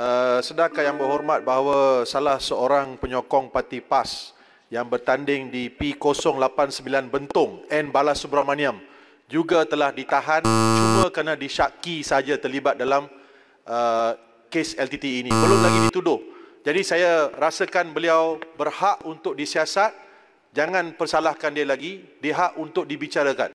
Eh, sedarkan yang berhormat bahawa salah seorang penyokong parti PAS yang bertanding di P089 Bentong N Balas Subramaniam juga telah ditahan cuma kerana disyaki saja terlibat dalam uh, kes LTT ini belum lagi dituduh jadi saya rasakan beliau berhak untuk disiasat jangan persalahkan dia lagi dia hak untuk dibicarakan